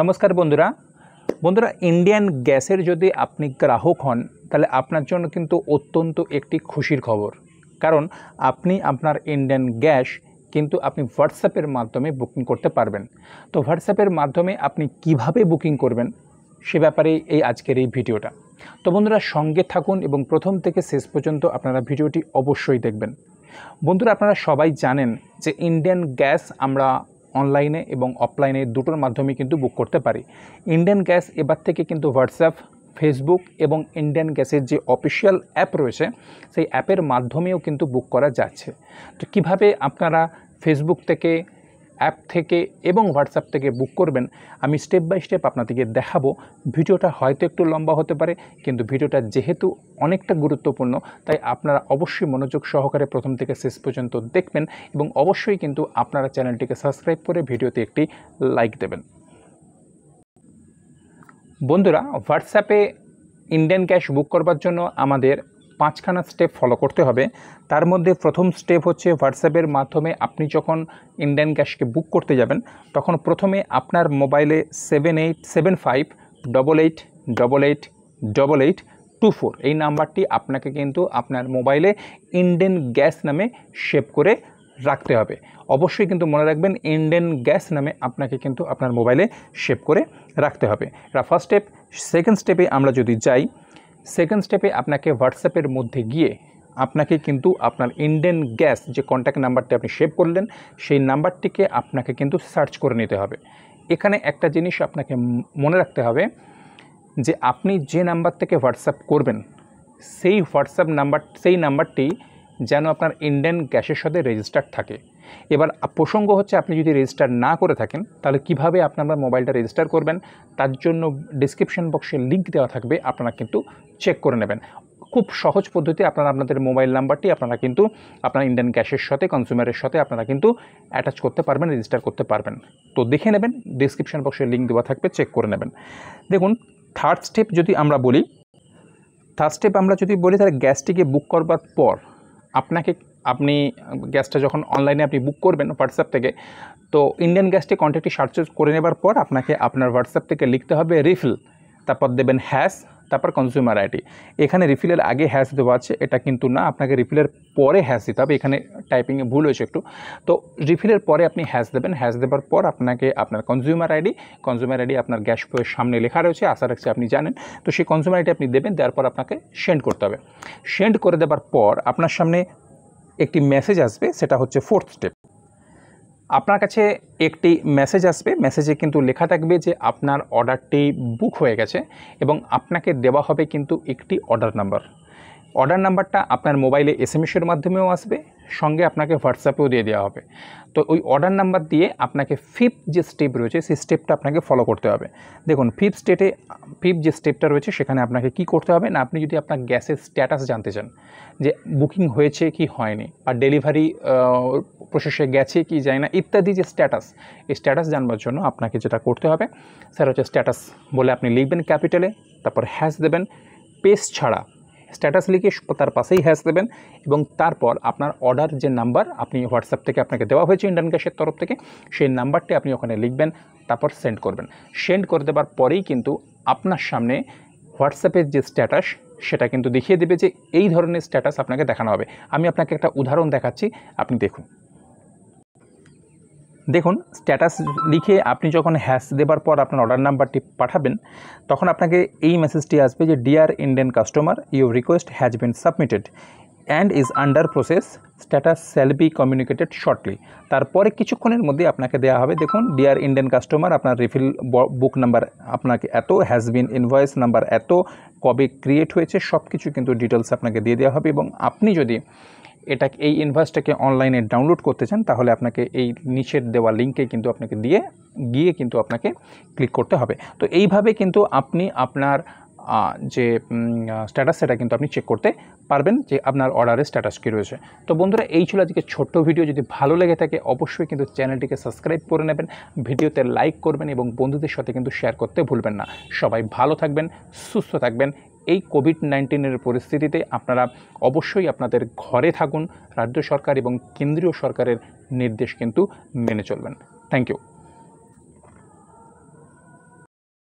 নমস্কার বন্ধুরা বন্ধুরা ইন্ডিয়ান গ্যাসের যদি আপনি গ্রাহক হন তাহলে আপনার জন্য কিন্তু অত্যন্ত একটি খুশির খবর কারণ আপনি আপনার ইন্ডিয়ান গ্যাস কিন্তু আপনি হোয়াটসঅ্যাপের মাধ্যমে বুকিং করতে পারবেন তো হোয়াটসঅ্যাপের মাধ্যমে আপনি কিভাবে বুকিং করবেন সে ব্যাপারে এই আজকের এই ভিডিওটা তো বন্ধুরা সঙ্গে থাকুন এবং প্রথম থেকে শেষ পর্যন্ত আপনারা ভিডিওটি অবশ্যই দেখবেন বন্ধুরা আপনারা সবাই জানেন যে ইন্ডিয়ান গ্যাস আমরা অনলাইনে এবং অফলাইনে দুটোর মাধ্যমে কিন্তু বুক করতে পারি ইন্ডিয়ান গ্যাস এবার থেকে কিন্তু হোয়াটসঅ্যাপ ফেসবুক এবং ইন্ডিয়ান গ্যাসের যে অফিসিয়াল অ্যাপ রয়েছে সেই অ্যাপের মাধ্যমেও কিন্তু বুক করা যাচ্ছে তো কিভাবে আপনারা ফেসবুক থেকে অ্যাপ থেকে এবং হোয়াটসঅ্যাপ থেকে বুক করবেন আমি স্টেপ বাই স্টেপ আপনাদেরকে দেখাবো ভিডিওটা হয়তো একটু লম্বা হতে পারে কিন্তু ভিডিওটা যেহেতু অনেকটা গুরুত্বপূর্ণ তাই আপনারা অবশ্যই মনোযোগ সহকারে প্রথম থেকে শেষ পর্যন্ত দেখবেন এবং অবশ্যই কিন্তু আপনারা চ্যানেলটিকে সাবস্ক্রাইব করে ভিডিওতে একটি লাইক দেবেন বন্ধুরা হোয়াটসঅ্যাপে ইন্ডিয়ান ক্যাশ বুক করবার জন্য আমাদের পাঁচখানা স্টেপ ফলো করতে হবে তার মধ্যে প্রথম স্টেপ হচ্ছে হোয়াটসঅ্যাপের মাধ্যমে আপনি যখন ইন্ডিয়ান গ্যাসকে বুক করতে যাবেন তখন প্রথমে আপনার মোবাইলে seven eight seven five double eight double eight double eight two four এই নাম্বারটি আপনাকে কিন্তু আপনার মোবাইলে ইন্ডেন গ্যাস নামে সেভ করে রাখতে হবে অবশ্যই কিন্তু মনে রাখবেন ইন্ডেন গ্যাস নামে আপনাকে কিন্তু আপনার মোবাইলে সেভ করে রাখতে হবে এটা ফার্স্ট স্টেপ সেকেন্ড স্টেপে আমরা যদি যাই সেকেন্ড স্টেপে আপনাকে হোয়াটসঅ্যাপের মধ্যে গিয়ে আপনাকে কিন্তু আপনার ইন্ডেন গ্যাস যে কন্ট্যাক্ট নাম্বারটি আপনি সেভ করলেন সেই নাম্বারটিকে আপনাকে কিন্তু সার্চ করে নিতে হবে এখানে একটা জিনিস আপনাকে মনে রাখতে হবে যে আপনি যে নাম্বার থেকে হোয়াটসঅ্যাপ করবেন সেই হোয়াটসঅ্যাপ নাম্বার সেই নাম্বারটি যেন আপনার ইন্ডিয়ান গ্যাসের সাথে রেজিস্টার থাকে এবার প্রসঙ্গ হচ্ছে আপনি যদি রেজিস্টার না করে থাকেন তাহলে কিভাবে আপনারা মোবাইলটা রেজিস্টার করবেন তার জন্য ডিসক্রিপশন বক্সে লিঙ্ক দেওয়া থাকবে আপনারা কিন্তু চেক করে নেবেন খুব সহজ পদ্ধতি আপনারা আপনাদের মোবাইল নাম্বারটি আপনারা কিন্তু আপনার ইন্ডিয়ান গ্যাসের সাথে কনজিউমারের সাথে আপনারা কিন্তু অ্যাটাচ করতে পারবেন রেজিস্টার করতে পারবেন তো দেখে নেবেন ডিসক্রিপশন বক্সে লিঙ্ক দেওয়া থাকবে চেক করে নেবেন দেখুন থার্ড স্টেপ যদি আমরা বলি থার্ড স্টেপ আমরা যদি বলি তাহলে গ্যাসটিকে বুক করবার পর আপনাকে আপনি গ্যাসটা যখন অনলাইনে আপনি বুক করবেন হোয়াটসঅ্যাপ থেকে তো ইন্ডিয়ান গ্যাসটি কন্ট্যাক্টটি সার্চ করে নেবার পর আপনাকে আপনার হোয়াটসঅ্যাপ থেকে লিখতে হবে রিফিল তারপর দেবেন হ্যাশ তারপর কনজিউমার আইডি এখানে রিফিলের আগে হ্যাশ দেওয়া আছে এটা কিন্তু না আপনাকে রিফিলের পরে হ্যাশ দিতে হবে এখানে টাইপিংয়ে ভুল হয়েছে একটু তো রিফিলের পরে আপনি হ্যাশ দেবেন হ্যাশ দেওয়ার পর আপনাকে আপনার কনজিউমার আইডি কনজিউমার আইডি আপনার গ্যাস পয়ের সামনে লেখা রয়েছে আশা রাখছি আপনি জানেন তো সেই কনজিউমার আইডি আপনি দেবেন দেওয়ার পর আপনাকে সেন্ড করতে হবে সেন্ড করে দেওয়ার পর আপনার সামনে একটি মেসেজ আসবে সেটা হচ্ছে ফোর্থ স্টেপ আপনার কাছে একটি মেসেজ আসবে মেসেজে কিন্তু লেখা থাকবে যে আপনার অর্ডারটি বুক হয়ে গেছে এবং আপনাকে দেওয়া হবে কিন্তু একটি অর্ডার নাম্বার অর্ডার নাম্বারটা আপনার মোবাইলে এস এর মাধ্যমেও আসবে সঙ্গে আপনাকে হোয়াটসঅ্যাপেও দিয়ে দেওয়া হবে তো ওই অর্ডার নাম্বার দিয়ে আপনাকে ফিফ যে স্টেপ রয়েছে সেই স্টেপটা আপনাকে ফলো করতে হবে দেখুন ফিফথ স্টেটে ফিফ যে স্টেপটা রয়েছে সেখানে আপনাকে কি করতে হবে না আপনি যদি আপনার গ্যাসের স্ট্যাটাস জানতে চান যে বুকিং হয়েছে কি হয়নি আর ডেলিভারি প্রসেসে গেছে কি যায় না ইত্যাদি যে স্ট্যাটাস এই স্ট্যাটাস জানবার জন্য আপনাকে যেটা করতে হবে সেটা হচ্ছে স্ট্যাটাস বলে আপনি লিখবেন ক্যাপিটালে তারপর হ্যাশ দেবেন পেস ছাড়া স্ট্যাটাস লিখে তার পাশেই হ্যাশ দেবেন এবং তারপর আপনার অর্ডার যে নাম্বার আপনি হোয়াটসঅ্যাপ থেকে আপনাকে দেওয়া হয়েছে ইন্ডিয়ান গ্যাসের তরফ থেকে সেই নাম্বারটি আপনি ওখানে লিখবেন তারপর সেন্ড করবেন সেন্ড করে দেওয়ার পরেই কিন্তু আপনার সামনে হোয়াটসঅ্যাপের যে স্ট্যাটাস সেটা কিন্তু দেখিয়ে দেবে যে এই ধরনের স্ট্যাটাস আপনাকে দেখানো হবে আমি আপনাকে একটা উদাহরণ দেখাচ্ছি আপনি দেখুন দেখুন স্ট্যাটাস লিখে আপনি যখন হ্যাশ দেবার পর আপনার অর্ডার নাম্বারটি পাঠাবেন তখন আপনাকে এই মেসেজটি আসবে যে dear Indian customer your request has been submitted and is under process status shall be communicated shortly তারপরে কিছুক্ষণের মধ্যে আপনাকে দেওয়া হবে দেখুন ডিয়ার ইন্ডিয়ান কাস্টমার আপনার রিফিল বুক নাম্বার আপনাকে এত হ্যাজ বিন ইনভয়েস নাম্বার এত কবে ক্রিয়েট হয়েছে সব কিছু কিন্তু ডিটেলস আপনাকে দিয়ে দেওয়া হবে এবং আপনি যদি এটা এই ইনভয়েসটাকে অনলাইনে ডাউনলোড করতে চান তাহলে আপনাকে এই নিচের দেওয়া লিঙ্কে কিন্তু আপনাকে দিয়ে গিয়ে কিন্তু আপনাকে ক্লিক করতে হবে তো এইভাবে কিন্তু আপনি আপনার যে স্ট্যাটাস সেটা কিন্তু আপনি চেক করতে পারবেন যে আপনার অর্ডারের স্ট্যাটাস কী রয়েছে তো বন্ধুরা এই ছিল আজকে ছোট্ট ভিডিও যদি ভালো লেগে থাকে অবশ্যই কিন্তু চ্যানেলটিকে সাবস্ক্রাইব করে নেবেন ভিডিওতে লাইক করবেন এবং বন্ধুদের সাথে কিন্তু শেয়ার করতে ভুলবেন না সবাই ভালো থাকবেন সুস্থ থাকবেন এই কোভিড নাইন্টিনের পরিস্থিতিতে আপনারা অবশ্যই আপনাদের ঘরে থাকুন রাজ্য সরকার এবং কেন্দ্রীয় সরকারের নির্দেশ কিন্তু মেনে চলবেন থ্যাংক ইউ